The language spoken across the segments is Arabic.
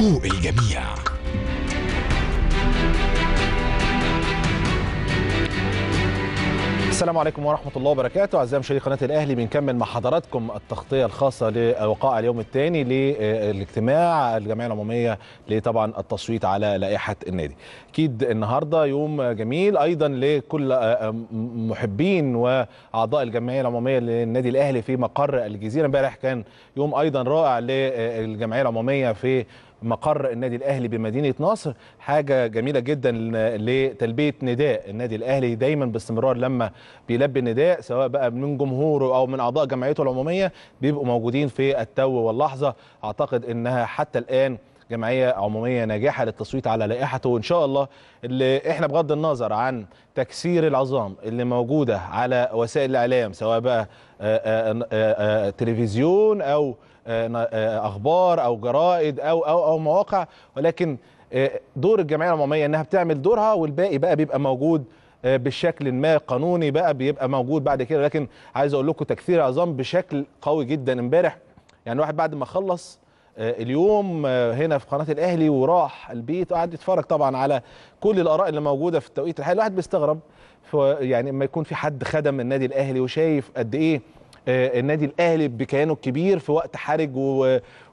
فوق الجميع السلام عليكم ورحمة الله وبركاته أعزائي مشاهدي قناة الأهلي بنكمل مع حضراتكم التغطية الخاصة لوقائع اليوم الثاني للاجتماع الجمعية العمومية لطبعا التصويت على لائحة النادي. أكيد النهاردة يوم جميل أيضا لكل محبين وأعضاء الجمعية العمومية للنادي الأهلي في مقر الجزيرة امبارح كان يوم أيضا رائع للجمعية العمومية في مقر النادي الاهلي بمدينه نصر حاجه جميله جدا لتلبيه نداء النادي الاهلي دايما باستمرار لما بيلبي النداء سواء بقى من جمهوره او من اعضاء جمعيته العموميه بيبقوا موجودين في التو واللحظه اعتقد انها حتى الان جمعيه عموميه ناجحه للتصويت على لائحته وان شاء الله اللي احنا بغض النظر عن تكسير العظام اللي موجوده على وسائل الاعلام سواء بقى آآ آه، آه، آه، تلفزيون او آه، آه، اخبار او جرائد او او او مواقع ولكن آه، دور الجمعيه العموميه انها بتعمل دورها والباقي بقى بيبقى موجود بشكل ما قانوني بقى بيبقى موجود بعد كده لكن عايز اقول لكم تكثير عظام بشكل قوي جدا امبارح يعني واحد بعد ما خلص اليوم هنا في قناه الاهلي وراح البيت وقعد يتفرج طبعا على كل الاراء اللي موجوده في التوقيت الحالي الواحد بيستغرب يعني لما يكون في حد خدم النادي الاهلي وشايف قد ايه آه، النادي الاهلي بكيانه الكبير في وقت حرج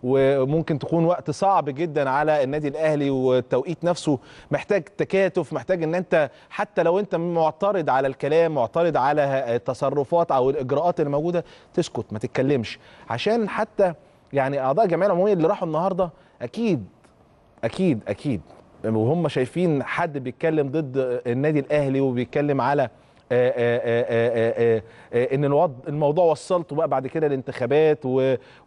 وممكن تكون وقت صعب جدا على النادي الاهلي والتوقيت نفسه محتاج تكاتف محتاج ان انت حتى لو انت معترض على الكلام معترض على التصرفات او الاجراءات الموجوده تسكت ما تتكلمش عشان حتى يعني اعضاء الجمعيه العموميه اللي راحوا النهارده اكيد اكيد اكيد وهم شايفين حد بيتكلم ضد النادي الاهلي وبيتكلم على آه، آه، آه، ان الموضوع وصلته بقى بعد كده الانتخابات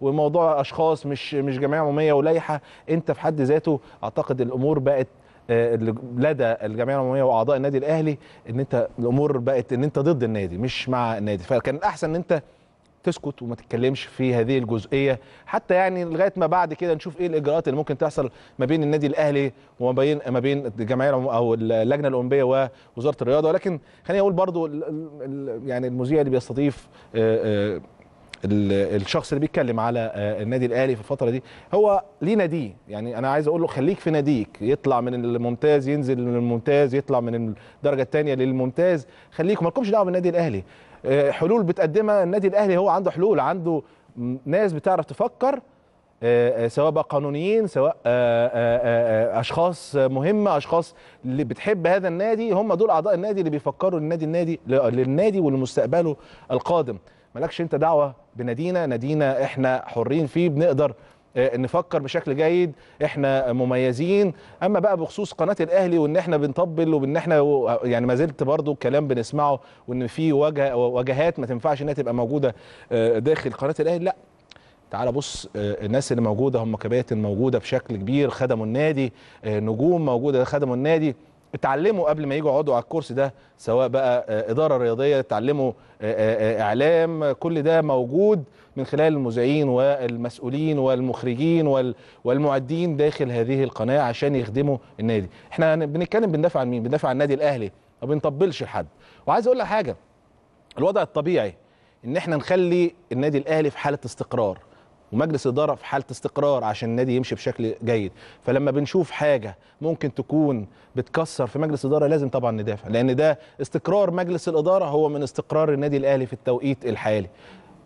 وموضوع اشخاص مش مش جمعيه عموميه ولائحه انت في حد ذاته اعتقد الامور بقت لدى الجمعيه العموميه واعضاء النادي الاهلي ان انت الامور بقت ان انت ضد النادي مش مع النادي فكان الاحسن ان انت تسكت وما تتكلمش في هذه الجزئيه حتى يعني لغايه ما بعد كده نشوف ايه الاجراءات اللي ممكن تحصل ما بين النادي الاهلي وما بين ما بين الجمعيه او اللجنه الاولمبيه ووزاره الرياضه ولكن خليني اقول برضو يعني المذيع اللي بيستضيف آه، آه، الشخص اللي بيتكلم على آه، النادي الاهلي في الفتره دي هو ليه ناديه يعني انا عايز اقول له خليك في ناديك يطلع من الممتاز ينزل من الممتاز يطلع من الدرجه الثانيه للممتاز خليكم لكمش دعوه بالنادي الاهلي آه، حلول بتقدمها النادي الاهلي هو عنده حلول عنده ناس بتعرف تفكر آه، آه، سواء بقى قانونيين سواء اشخاص مهمه اشخاص اللي بتحب هذا النادي هم دول اعضاء النادي اللي بيفكروا للنادي النادي للنادي ولمستقبله القادم مالكش انت دعوه بنادينا نادينا احنا حرين فيه بنقدر آه، نفكر بشكل جيد احنا مميزين اما بقى بخصوص قناه الاهلي وان احنا بنطبل وان احنا يعني ما زلت برضو الكلام بنسمعه وان في وجه وجهات ما تنفعش انها تبقى موجوده آه، داخل قناه الاهلي لا تعال بص آه، الناس اللي موجوده هم كباتن موجوده بشكل كبير خدموا النادي نجوم موجوده خدموا النادي اتعلموا قبل ما يجوا يقعدوا على الكرسي ده سواء بقى آه، اداره رياضيه اتعلموا آه، آه، اعلام كل ده موجود من خلال المذيعين والمسؤولين والمخرجين والمعدين داخل هذه القناه عشان يخدموا النادي احنا بنتكلم بندافع عن مين بندافع عن النادي الاهلي ما بنطبلش لحد وعايز اقول لك حاجه الوضع الطبيعي ان احنا نخلي النادي الاهلي في حاله استقرار ومجلس اداره في حاله استقرار عشان النادي يمشي بشكل جيد فلما بنشوف حاجه ممكن تكون بتكسر في مجلس اداره لازم طبعا ندافع لان ده استقرار مجلس الاداره هو من استقرار النادي الاهلي في التوقيت الحالي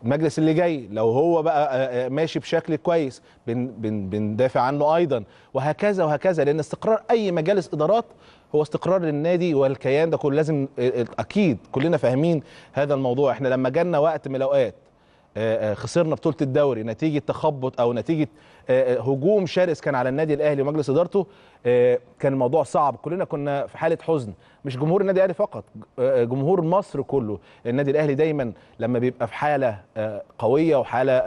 المجلس اللي جاي لو هو بقى آه، آه، ماشي بشكل كويس بن بن بندافع عنه ايضا وهكذا وهكذا لان استقرار اي مجالس ادارات هو استقرار للنادي والكيان ده كله لازم آه، اكيد كلنا فاهمين هذا الموضوع احنا لما جالنا وقت من الاوقات آه، آه، خسرنا بطوله الدوري نتيجه تخبط او نتيجه آه، هجوم شرس كان على النادي الاهلي ومجلس ادارته كان الموضوع صعب كلنا كنا في حاله حزن مش جمهور النادي الاهلي فقط جمهور مصر كله النادي الاهلي دايما لما بيبقى في حاله قويه وحاله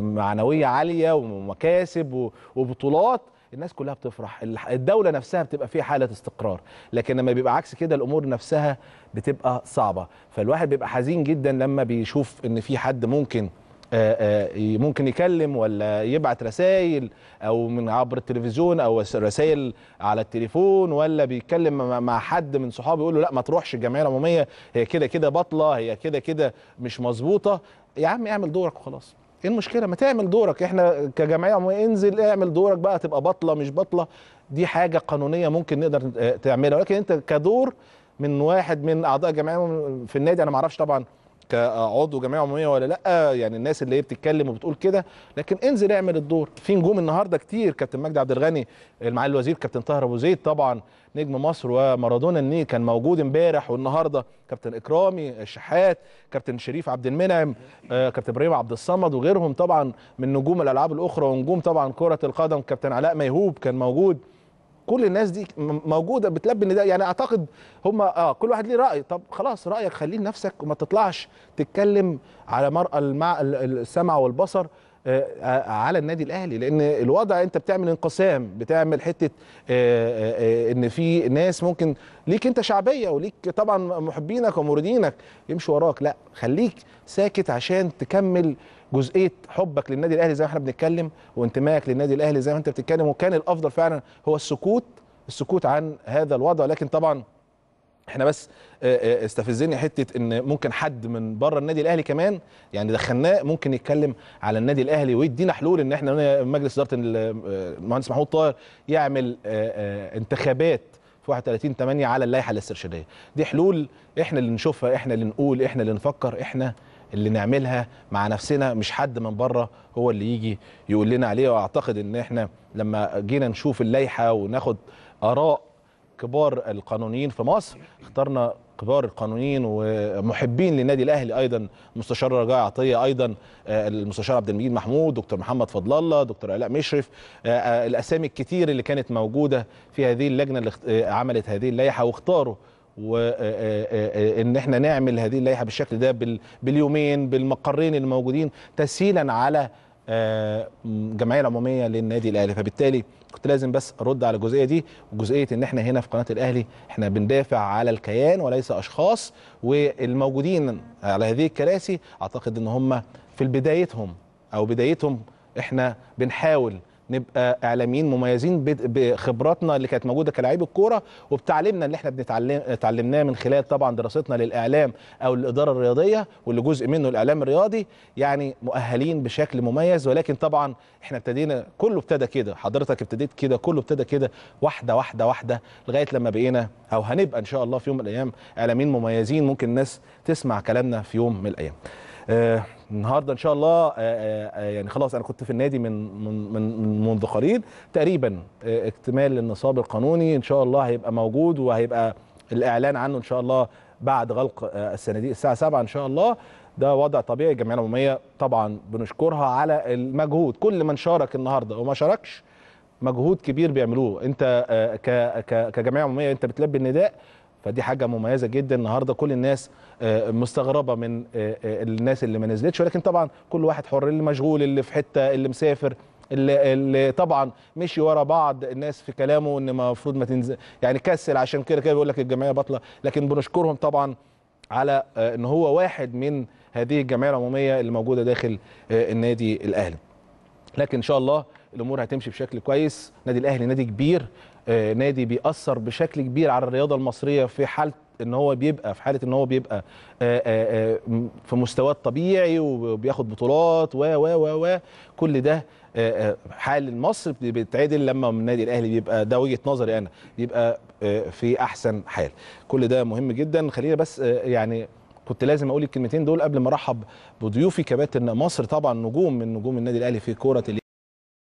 معنويه عاليه ومكاسب وبطولات الناس كلها بتفرح الدوله نفسها بتبقى في حاله استقرار لكن لما بيبقى عكس كده الامور نفسها بتبقى صعبه فالواحد بيبقى حزين جدا لما بيشوف ان في حد ممكن ممكن يكلم ولا يبعت رسائل او من عبر التلفزيون او رسائل على التليفون ولا بيتكلم مع حد من صحابه يقول له لا ما تروحش الجمعيه العموميه هي كده كده باطله هي كده كده مش مظبوطه يا عم اعمل دورك وخلاص ايه المشكله ما تعمل دورك احنا كجمعيه انزل اعمل دورك بقى تبقى بطله مش بطله دي حاجه قانونيه ممكن نقدر آه، تعملها ولكن انت كدور من واحد من اعضاء الجمعيه في النادي انا ما اعرفش طبعا كعضو جمعيه عموميه ولا لا يعني الناس اللي هي بتتكلم وبتقول كده لكن انزل اعمل الدور في نجوم النهارده كتير كابتن مجدي عبد الغني معالي الوزير كابتن طاهر ابو زيد طبعا نجم مصر ومارادونا الني كان موجود امبارح والنهارده كابتن اكرامي الشحات كابتن شريف عبد المنعم آه، كابتن ابراهيم عبد الصمد وغيرهم طبعا من نجوم الالعاب الاخرى ونجوم طبعا كره القدم كابتن علاء ميهوب كان موجود كل الناس دي موجوده بتلبي النداء يعني اعتقد هم اه كل واحد ليه راي طب خلاص رايك خليه لنفسك وما تطلعش تتكلم على مرأى السمع والبصر آه، آه، على النادي الاهلي لان الوضع انت بتعمل انقسام بتعمل حته آه، ان في ناس ممكن ليك انت شعبيه وليك طبعا محبينك وموردينك يمشوا وراك لا خليك ساكت عشان تكمل جزئيه حبك للنادي الاهلي زي ما احنا بنتكلم وانتمائك للنادي الاهلي زي ما انت بتتكلم وكان الافضل فعلا هو السكوت السكوت عن هذا الوضع لكن طبعا احنا بس آه، آه، استفزني حته ان ممكن حد من بره النادي الاهلي كمان يعني دخلناه ممكن يتكلم على النادي الاهلي ويدينا حلول ان احنا مجلس اداره آه، المهندس محمود طاهر يعمل انتخابات في 31 8 على اللائحه الاسترشاديه دي حلول احنا اللي نشوفها احنا اللي نقول احنا اللي نفكر احنا اللي نعملها مع نفسنا مش حد من بره هو اللي يجي يقول لنا عليه واعتقد ان احنا لما جينا نشوف اللائحه وناخد اراء كبار القانونيين في مصر اخترنا كبار القانونيين ومحبين للنادي الاهلي ايضا مستشار رجاء عطيه ايضا آه، المستشار عبد المجيد محمود دكتور محمد فضل الله دكتور علاء مشرف آه، آه، الاسامي الكتير اللي كانت موجوده في هذه اللجنه اللي عملت هذه اللائحه واختاروا وان احنا نعمل هذه اللائحه بالشكل ده باليومين بالمقرين الموجودين تسهيلا على الجمعيه آه، العموميه للنادي الاهلي فبالتالي كنت لازم بس ارد على الجزئيه دي وجزئيه ان احنا هنا في قناه الاهلي احنا بندافع على الكيان وليس اشخاص والموجودين على هذه الكراسي اعتقد ان هم في بدايتهم او بدايتهم احنا بنحاول نبقى اعلاميين مميزين بخبراتنا اللي كانت موجوده كلاعب الكوره وبتعليمنا اللي احنا بنتعلم تعلمناه من خلال طبعا دراستنا للاعلام او الاداره الرياضيه واللي جزء منه الاعلام الرياضي يعني مؤهلين بشكل مميز ولكن طبعا احنا ابتدينا كله ابتدى كده حضرتك ابتديت كده كله ابتدى كده واحده واحده واحده لغايه لما بقينا او هنبقى ان شاء الله في يوم من الايام اعلاميين مميزين ممكن الناس تسمع كلامنا في يوم من الايام آه، النهارده ان شاء الله آه، آه، يعني خلاص انا كنت في النادي من من من منذ قريب تقريبا اكتمال النصاب القانوني ان شاء الله هيبقى موجود وهيبقى الاعلان عنه ان شاء الله بعد غلق الصناديق الساعه 7 ان شاء الله ده وضع طبيعي الجمعيه العموميه طبعا بنشكرها على المجهود كل من شارك النهارده وما شاركش مجهود كبير بيعملوه انت كجمعيه عموميه انت بتلبي النداء فدي حاجه مميزه جدا النهارده كل الناس آه، مستغربه من آه، آه، الناس اللي ما نزلتش ولكن طبعا كل واحد حر اللي مشغول اللي في حته اللي مسافر اللي, اللي طبعا مشي ورا بعض الناس في كلامه ان المفروض ما تنزل يعني كسل عشان كده كده بيقول لك الجمعيه بطله لكن بنشكرهم طبعا على ان هو واحد من هذه الجمعيه العموميه اللي موجوده داخل النادي الاهلي لكن ان شاء الله الامور هتمشي بشكل كويس نادي الاهلي نادي كبير آه، نادي بيأثر بشكل كبير على الرياضه المصريه في حاله ان هو بيبقى في حاله ان هو بيبقى آه، آه، في مستواه الطبيعي وبياخد بطولات و و و و كل ده حال مصر بتعدل لما النادي الاهلي بيبقى ده وجهه نظري انا بيبقى في احسن حال كل ده مهم جدا خلينا بس يعني كنت لازم اقول الكلمتين دول قبل ما ارحب بضيوفي كباتن مصر طبعا نجوم من نجوم النادي الاهلي في كوره